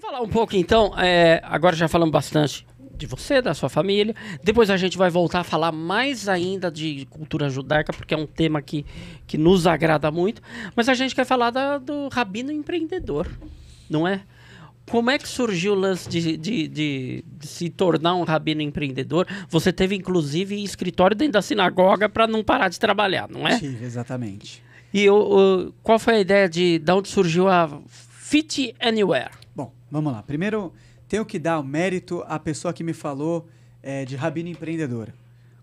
Vamos falar um pouco então, é, agora já falamos bastante de você, da sua família. Depois a gente vai voltar a falar mais ainda de cultura judaica, porque é um tema que, que nos agrada muito. Mas a gente quer falar da, do rabino empreendedor, não é? Como é que surgiu o lance de, de, de, de se tornar um rabino empreendedor? Você teve, inclusive, escritório dentro da sinagoga para não parar de trabalhar, não é? Sim, exatamente. E o, o, qual foi a ideia de, de onde surgiu a Fit Anywhere. Bom, vamos lá. Primeiro, tenho que dar o mérito à pessoa que me falou é, de Rabino Empreendedora.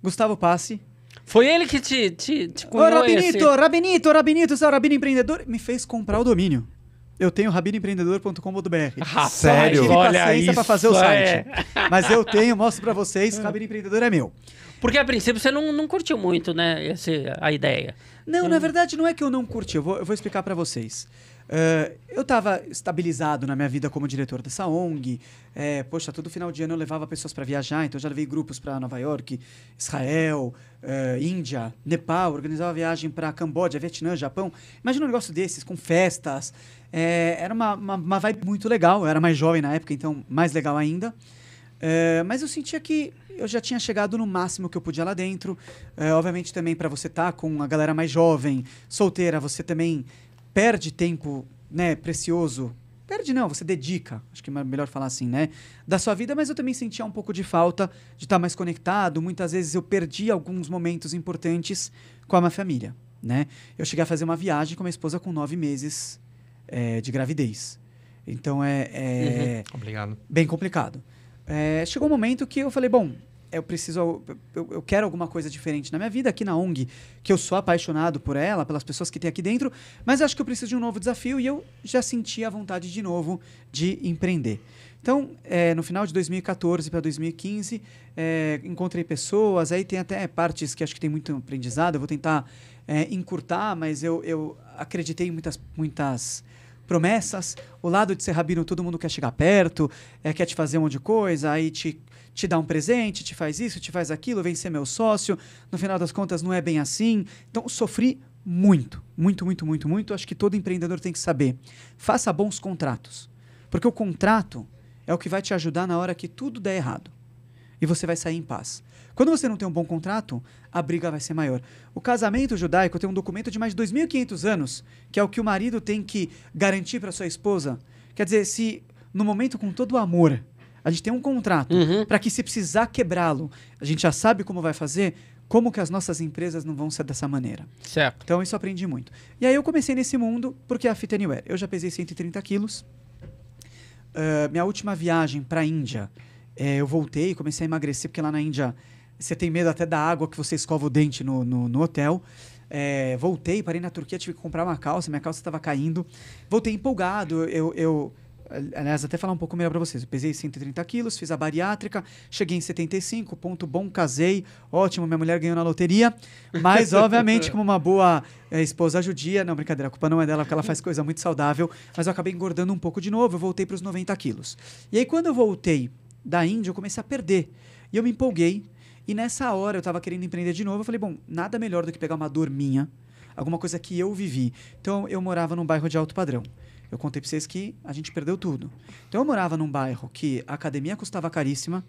Gustavo Passe. Foi ele que te, te, te Ô, Rabinito, esse... Rabinito, Rabinito, seu Rabino Empreendedor, me fez comprar o domínio. Eu tenho rabinoempreendedor.com.br. Ah, sério? Olha isso para fazer o é. site. É. Mas eu tenho, mostro para vocês, Rabino Empreendedor é meu. Porque a princípio você não, não curtiu muito, né, esse, a ideia. Não, Sim. Hum. na verdade não é que eu não curti, eu vou, eu vou explicar para vocês. Uh, eu estava estabilizado na minha vida como diretor dessa ONG. É, eh, poxa, todo final de ano eu levava pessoas para viajar, então já levei grupos para Nova York, Israel, uh, Índia, Nepal, organizava viagem para Camboja, Vietnã, Japão. Imagina um negócio desses, com festas. É, era uma, uma, uma, vibe muito legal. Eu era mais jovem na época, então mais legal ainda. Uh, mas eu sentia que eu já tinha chegado no máximo que eu podia lá dentro. É, obviamente, também para você estar tá com a galera mais jovem, solteira, você também perde tempo né, precioso. Perde não, você dedica, acho que é melhor falar assim, né? Da sua vida, mas eu também sentia um pouco de falta de estar tá mais conectado. Muitas vezes eu perdi alguns momentos importantes com a minha família, né? Eu cheguei a fazer uma viagem com minha esposa com nove meses é, de gravidez. Então é, é uhum. bem complicado. É, chegou um momento que eu falei, bom, eu preciso. Eu, eu, quero alguma coisa diferente na minha vida aqui na ONG, que eu sou apaixonado por ela, pelas pessoas que tem aqui dentro, mas acho que eu preciso de um novo desafio e eu já senti a vontade de novo de empreender. Então, é, no final de 2014 para 2015, é, encontrei pessoas, aí tem até partes que acho que tem muito aprendizado, eu vou tentar é, encurtar, mas eu, eu acreditei em muitas. muitas promessas, o lado de ser rabino, todo mundo quer chegar perto, é, quer te fazer um monte de coisa, aí te te dá um presente, te faz isso, te faz aquilo, vem ser meu sócio. No final das contas, não é bem assim. Então, sofri muito, muito, muito, muito, muito. Acho que todo empreendedor tem que saber. Faça bons contratos. Porque o contrato é o que vai te ajudar na hora que tudo der errado. E você vai sair em paz. Quando você não tem um bom contrato, a briga vai ser maior. O casamento judaico tem um documento de mais de 2.500 anos, que é o que o marido tem que garantir para sua esposa. Quer dizer, se no momento com todo o amor a gente tem um contrato uhum. para que se precisar quebrá-lo, a gente já sabe como vai fazer. Como que as nossas empresas não vão ser dessa maneira? Certo. Então isso eu aprendi muito. E aí eu comecei nesse mundo porque a Fit Anywhere. Eu já pesei 130 quilos. Uh, minha última viagem para a Índia, é, eu voltei e comecei a emagrecer, porque lá na Índia você tem medo até da água que você escova o dente no, no, no hotel. É, voltei, parei na Turquia, tive que comprar uma calça, minha calça estava caindo. Voltei empolgado, eu, eu Aliás, até falar um pouco melhor para vocês. Eu pesei 130 quilos, fiz a bariátrica, cheguei em 75, ponto bom, casei. Ótimo, minha mulher ganhou na loteria. Mas, obviamente, como uma boa é, esposa judia, não, brincadeira, a culpa não é dela, porque ela faz coisa muito saudável. Mas eu acabei engordando um pouco de novo, eu voltei para os 90 quilos. E aí, quando eu voltei da Índia, eu comecei a perder. E eu me empolguei. E nessa hora eu estava querendo empreender de novo. Eu falei, bom, nada melhor do que pegar uma dor minha, alguma coisa que eu vivi. Então, eu morava num bairro de alto padrão. Eu contei para vocês que a gente perdeu tudo. Então eu morava num bairro que a academia custava caríssima,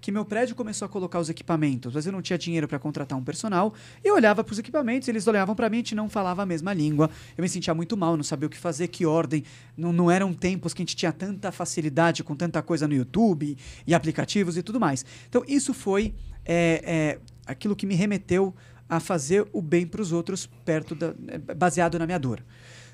que meu prédio começou a colocar os equipamentos, mas eu não tinha dinheiro para contratar um personal. E eu olhava para os equipamentos, eles olhavam para mim, a gente não falava a mesma língua. Eu me sentia muito mal, não sabia o que fazer, que ordem. Não, não eram tempos que a gente tinha tanta facilidade com tanta coisa no YouTube e aplicativos e tudo mais. Então isso foi é, é, aquilo que me remeteu a fazer o bem para os outros perto da, é, baseado na minha dor.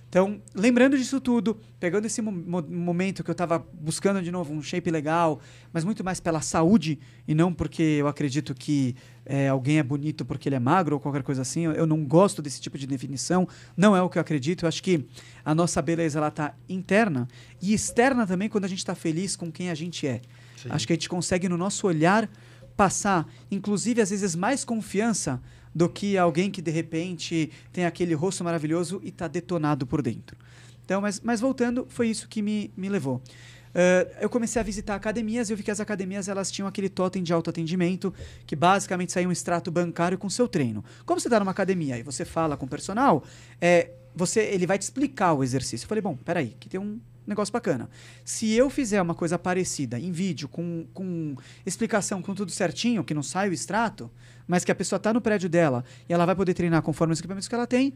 Então, lembrando disso tudo, pegando esse mo momento que eu estava buscando de novo um shape legal, mas muito mais pela saúde e não porque eu acredito que é, alguém é bonito porque ele é magro ou qualquer coisa assim. Eu, eu não gosto desse tipo de definição, não é o que eu acredito. Eu acho que a nossa beleza ela tá interna e externa também quando a gente está feliz com quem a gente é. Sim. Acho que a gente consegue no nosso olhar passar, inclusive às vezes mais confiança do que alguém que de repente tem aquele rosto maravilhoso e está detonado por dentro. Então, mas, mas voltando, foi isso que me, me levou. Uh, eu comecei a visitar academias e eu vi que as academias elas tinham aquele totem de autoatendimento, que basicamente saía um extrato bancário com seu treino. Como você está numa academia e você fala com o personal, é, você, ele vai te explicar o exercício. Eu falei, bom, peraí, que tem um negócio bacana. Se eu fizer uma coisa parecida em vídeo, com, com explicação, com tudo certinho, que não sai o extrato, mas que a pessoa está no prédio dela e ela vai poder treinar conforme os equipamentos que ela tem,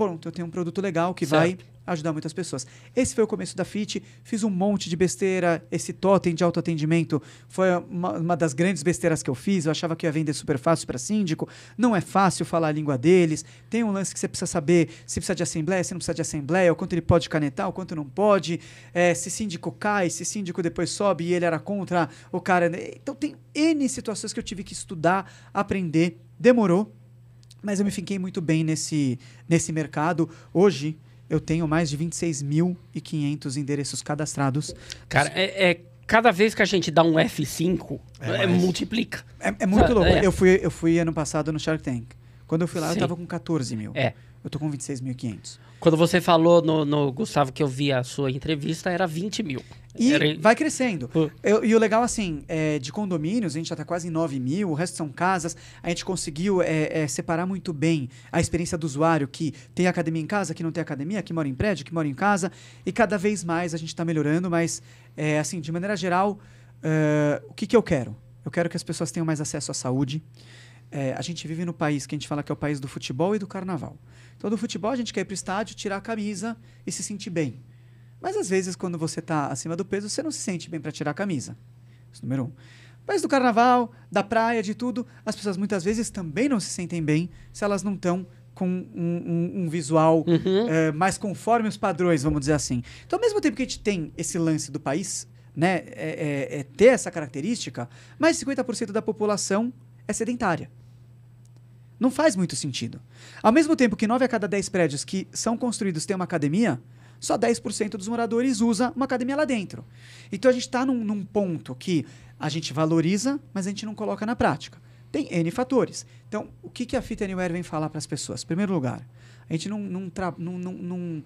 pronto, eu tenho um produto legal que certo. vai ajudar muitas pessoas. Esse foi o começo da FIT, fiz um monte de besteira, esse totem de autoatendimento foi uma, uma das grandes besteiras que eu fiz, eu achava que ia vender super fácil para síndico, não é fácil falar a língua deles, tem um lance que você precisa saber se precisa de assembleia, se não precisa de assembleia, o quanto ele pode canetar, o quanto não pode, é, se síndico cai, se síndico depois sobe e ele era contra o cara. Então tem N situações que eu tive que estudar, aprender, demorou, mas eu me fiquei muito bem nesse, nesse mercado. Hoje, eu tenho mais de 26.500 endereços cadastrados. Cara, é, é, cada vez que a gente dá um F5, é, é multiplica. É, é muito louco. É. Eu, fui, eu fui ano passado no Shark Tank. Quando eu fui lá, Sim. eu tava com 14 mil. É. Eu tô com 26.500. Quando você falou no, no, Gustavo que eu vi a sua entrevista, era 20 mil. E era... vai crescendo. Uh. Eu, e o legal, assim, é, de condomínios, a gente já tá quase em 9 mil, o resto são casas. A gente conseguiu é, é, separar muito bem a experiência do usuário que tem academia em casa, que não tem academia, que mora em prédio, que mora em casa. E cada vez mais a gente tá melhorando, mas, é, assim, de maneira geral, uh, o que, que eu quero? Eu quero que as pessoas tenham mais acesso à saúde é, a gente vive no país que a gente fala que é o país do futebol e do carnaval. Então, do futebol, a gente quer ir para o estádio, tirar a camisa e se sentir bem. Mas, às vezes, quando você está acima do peso, você não se sente bem para tirar a camisa. Isso número um. Mas do carnaval, da praia, de tudo, as pessoas muitas vezes também não se sentem bem se elas não estão com um, um, um visual uhum. é, mais conforme os padrões, vamos dizer assim. Então, ao mesmo tempo que a gente tem esse lance do país, né, é, é, é ter essa característica, mais 50% da população é sedentária. Não faz muito sentido. Ao mesmo tempo que 9 a cada 10 prédios que são construídos têm uma academia, só 10% dos moradores usa uma academia lá dentro. Então a gente está num, num, ponto que a gente valoriza, mas a gente não coloca na prática. Tem N fatores. Então, o que, que a Fit Anywhere vem falar para as pessoas? Em primeiro lugar, a gente não, não, não, não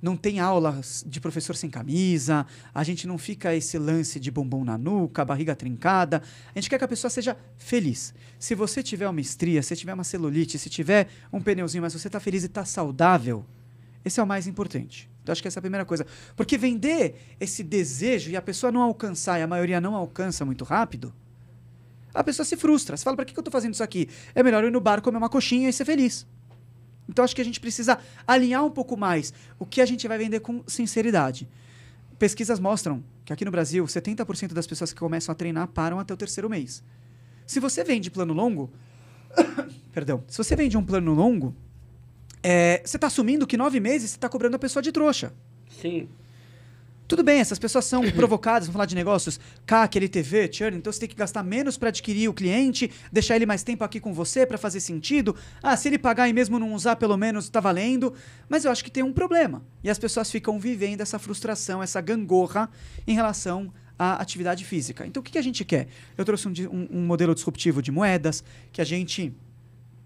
não tem aula de professor sem camisa, a gente não fica esse lance de bombom na nuca, barriga trincada. A gente quer que a pessoa seja feliz. Se você tiver uma estria, se tiver uma celulite, se tiver um pneuzinho, mas você está feliz e está saudável, esse é o mais importante. Então, acho que essa é a primeira coisa. Porque vender esse desejo e a pessoa não alcançar, e a maioria não alcança muito rápido, a pessoa se frustra. Você fala, para que, que eu estou fazendo isso aqui? É melhor eu ir no bar comer uma coxinha e ser feliz. Então acho que a gente precisa alinhar um pouco mais o que a gente vai vender com sinceridade. Pesquisas mostram que aqui no Brasil, 70% das pessoas que começam a treinar param até o terceiro mês. Se você vende plano longo, perdão, se você vende um plano longo, é, você está assumindo que nove meses você está cobrando a pessoa de trouxa. Sim. Tudo bem, essas pessoas são provocadas, vão falar de negócios, CAC, LTV, churn, então você tem que gastar menos para adquirir o cliente, deixar ele mais tempo aqui com você para fazer sentido. Ah, se ele pagar e mesmo não usar, pelo menos está valendo. Mas eu acho que tem um problema. E as pessoas ficam vivendo essa frustração, essa gangorra em relação à atividade física. Então o que, a gente quer? Eu trouxe um, um, um modelo disruptivo de moedas, que a gente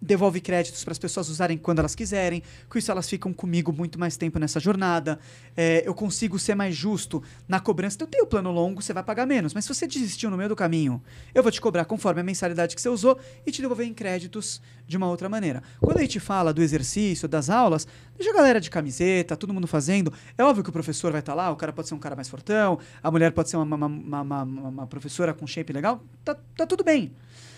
devolve créditos para as pessoas usarem quando elas quiserem, com isso elas ficam comigo muito mais tempo nessa jornada. É, eu consigo ser mais justo na cobrança. Então, eu tenho plano longo, você vai pagar menos, mas se você desistiu no meio do caminho, eu vou te cobrar conforme a mensalidade que você usou e te devolver em créditos de uma outra maneira. Quando a gente fala do exercício, das aulas, deixa a galera de camiseta, todo mundo fazendo. É óbvio que o professor vai estar tá lá, o cara pode ser um cara mais fortão, a mulher pode ser uma, uma, uma, uma professora com shape legal, tá, tá tudo bem.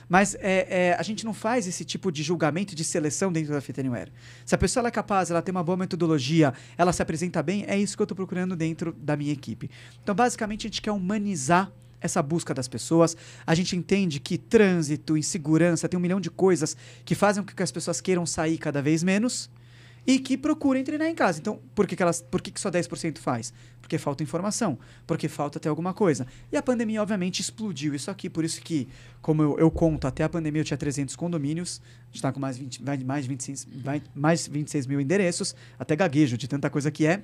Mas é, é, a gente não faz esse tipo de julgamento, de seleção dentro da Fitnessware. Se a pessoa é capaz, ela tem uma boa metodologia, ela se apresenta bem, é isso que eu estou procurando dentro da minha equipe. Então, basicamente, a gente quer humanizar essa busca das pessoas. A gente entende que trânsito, insegurança, tem um milhão de coisas que fazem com que as pessoas queiram sair cada vez menos e que procurem treinar em casa. Então, por que, que, elas, por que, que só 10% faz? Porque falta informação, porque falta até alguma coisa. E a pandemia, obviamente, explodiu isso aqui, por isso que, como eu, eu conto, até a pandemia eu tinha 300 condomínios, a gente está com mais, 20, mais, 26, mais 26 mil endereços, até gaguejo de tanta coisa que é.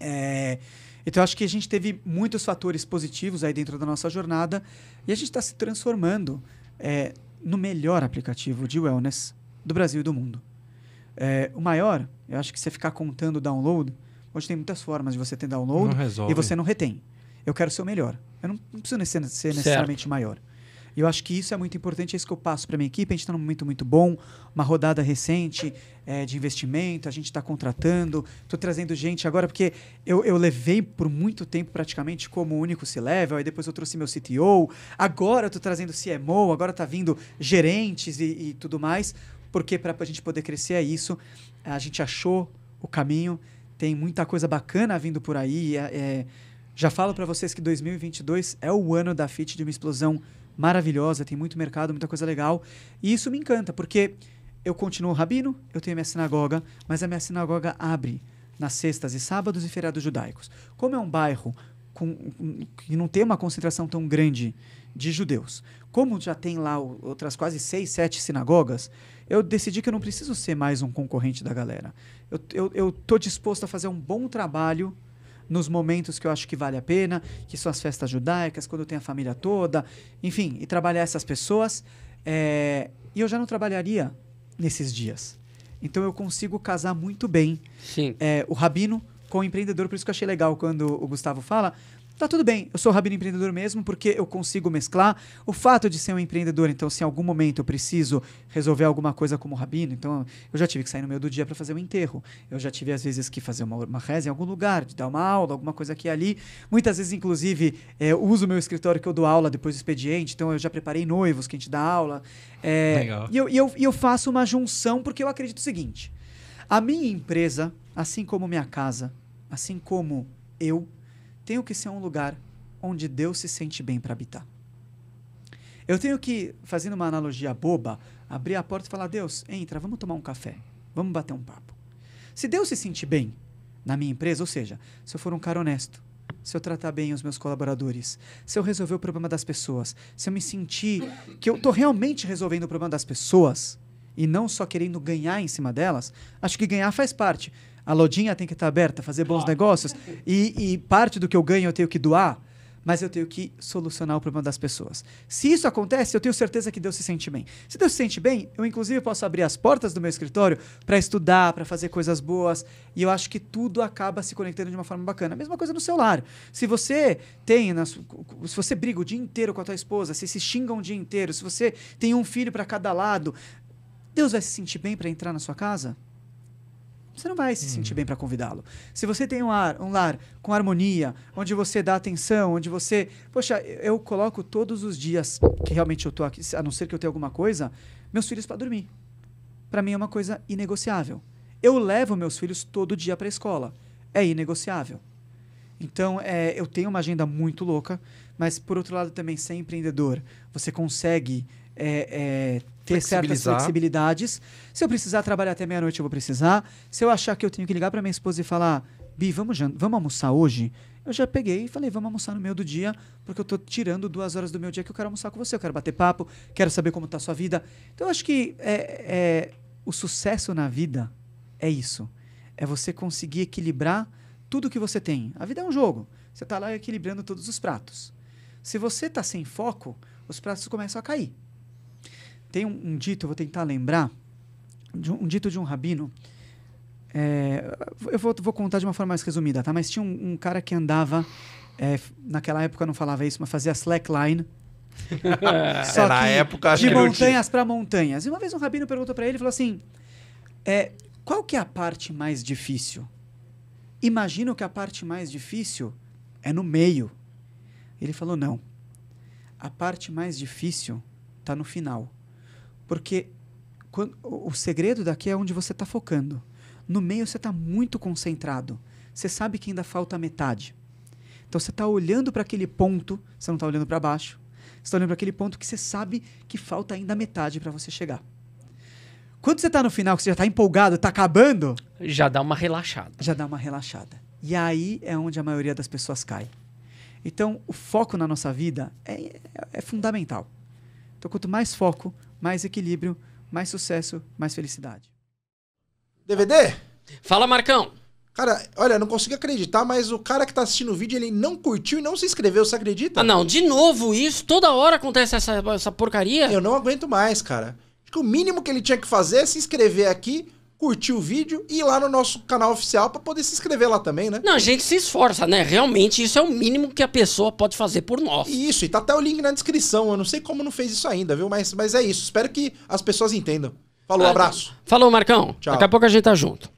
é então, acho que a gente teve muitos fatores positivos aí dentro da nossa jornada e a gente está se transformando é, no melhor aplicativo de wellness do Brasil e do mundo. É, o maior, eu acho que você ficar contando download, hoje tem muitas formas de você ter download e você não retém. Eu quero ser o melhor. Eu não, não preciso ser, ser necessariamente maior. E eu acho que isso é muito importante, é isso que eu passo para minha equipe. A gente está num momento muito bom, uma rodada recente é, de investimento, a gente está contratando, estou trazendo gente agora, porque eu, eu levei por muito tempo praticamente como único C-Level, aí depois eu trouxe meu CTO, agora estou trazendo CMO, agora está vindo gerentes e, e tudo mais porque para a gente poder crescer é isso. A gente achou o caminho, tem muita coisa bacana vindo por aí. É, é, já falo para vocês que 2022 é o ano da FIT de uma explosão maravilhosa, tem muito mercado, muita coisa legal. E isso me encanta, porque eu continuo rabino, eu tenho minha sinagoga, mas a minha sinagoga abre nas sextas e sábados e feriados judaicos. Como é um bairro com, com, que não tem uma concentração tão grande de judeus. Como já tem lá outras quase seis, sete sinagogas, eu decidi que eu não preciso ser mais um concorrente da galera. Eu estou eu, disposto a fazer um bom trabalho nos momentos que eu acho que vale a pena, que são as festas judaicas, quando eu tenho a família toda, enfim, e trabalhar essas pessoas. É, e eu já não trabalharia nesses dias. Então eu consigo casar muito bem é, o rabino com o empreendedor. Por isso que eu achei legal quando o Gustavo fala tá tudo bem, eu sou rabino empreendedor mesmo porque eu consigo mesclar o fato de ser um empreendedor. Então, se em algum momento eu preciso resolver alguma coisa como rabino, então eu já tive que sair no meio do dia para fazer um enterro. Eu já tive, às vezes, que fazer uma, uma reza em algum lugar, de dar uma aula, alguma coisa aqui e ali. Muitas vezes, inclusive, é, uso o meu escritório que eu dou aula depois do expediente, então eu já preparei noivos que a gente dá aula. É, Legal. E eu, e, eu, e eu faço uma junção porque eu acredito o seguinte: a minha empresa, assim como minha casa, assim como eu, tenho que ser um lugar onde Deus se sente bem para habitar. Eu tenho que, fazendo uma analogia boba, abrir a porta e falar: Deus, entra, vamos tomar um café, vamos bater um papo. Se Deus se sentir bem na minha empresa, ou seja, se eu for um cara honesto, se eu tratar bem os meus colaboradores, se eu resolver o problema das pessoas, se eu me sentir que eu estou realmente resolvendo o problema das pessoas e não só querendo ganhar em cima delas, acho que ganhar faz parte, a lojinha tem que estar tá aberta, fazer bons claro. negócios, e, e parte do que eu ganho eu tenho que doar, mas eu tenho que solucionar o problema das pessoas. Se isso acontece, eu tenho certeza que Deus se sente bem. Se Deus se sente bem, eu inclusive posso abrir as portas do meu escritório para estudar, para fazer coisas boas, e eu acho que tudo acaba se conectando de uma forma bacana. A mesma coisa no seu lar. Se você tem, se você briga o dia inteiro com a tua esposa, se se xinga o dia inteiro, se você tem um filho para cada lado, Deus vai se sentir bem para entrar na sua casa? você não vai se sentir hum. bem para convidá-lo. Se você tem um, ar, um lar com harmonia, onde você dá atenção, onde você. Poxa, eu coloco todos os dias que realmente eu tô aqui, a não ser que eu tenha alguma coisa, meus filhos para dormir. Para mim é uma coisa inegociável. Eu levo meus filhos todo dia para a escola. É inegociável. Então, é, eu tenho uma agenda muito louca, mas por outro lado, também ser empreendedor, você consegue é, é, ter certas flexibilidades. Se eu precisar trabalhar até meia-noite, eu vou precisar. Se eu achar que eu tenho que ligar para minha esposa e falar, Bi, vamos, vamos almoçar hoje? Eu já peguei e falei, vamos almoçar no meio do dia, porque eu estou tirando duas horas do meu dia que eu quero almoçar com você, eu quero bater papo, quero saber como está a sua vida. Então, eu acho que é, é, o sucesso na vida é isso. É você conseguir equilibrar tudo que você tem. A vida é um jogo. Você está lá equilibrando todos os pratos. Se você está sem foco, os pratos começam a cair. Tem um, um dito, eu vou tentar lembrar, um, um, dito de um rabino. É, eu vou, vou, contar de uma forma mais resumida, tá? Mas tinha um, um cara que andava, é, naquela época não falava isso, mas fazia slackline. Só é, na época de montanhas para montanhas. E uma vez um rabino perguntou para ele, falou assim: é, qual que é a parte mais difícil? Imagino que a parte mais difícil é no meio. Ele falou: não. A parte mais difícil está no final. Porque quando, o segredo daqui é onde você está focando. No meio você está muito concentrado. Você sabe que ainda falta metade. Então você está olhando para aquele ponto, você não está olhando para baixo. Você está olhando para aquele ponto que você sabe que falta ainda metade para você chegar. Quando você está no final, que você já está empolgado, está acabando. Já dá uma relaxada. Já dá uma relaxada. E aí é onde a maioria das pessoas cai. Então, o foco na nossa vida é, é, é fundamental. Então, quanto mais foco, mais equilíbrio, mais sucesso, mais felicidade. DVD? Fala, Marcão! Cara, olha, não consigo acreditar, mas o cara que tá assistindo o vídeo, ele não curtiu e não se inscreveu, você acredita? Ah, não, de novo isso? Toda hora acontece essa, essa porcaria? Eu não aguento mais, cara. Acho que o mínimo que ele tinha que fazer é se inscrever aqui, curtir o vídeo e ir lá no nosso canal oficial para poder se inscrever lá também, né? Não, a gente se esforça, né? Realmente isso é o mínimo que a pessoa pode fazer por nós. Isso, e tá até o link na descrição. Eu não sei como não fez isso ainda, viu? Mas, mas é isso. Espero que as pessoas entendam. Falou, ah, abraço. Falou, Marcão. Tchau. Daqui a pouco a gente tá junto.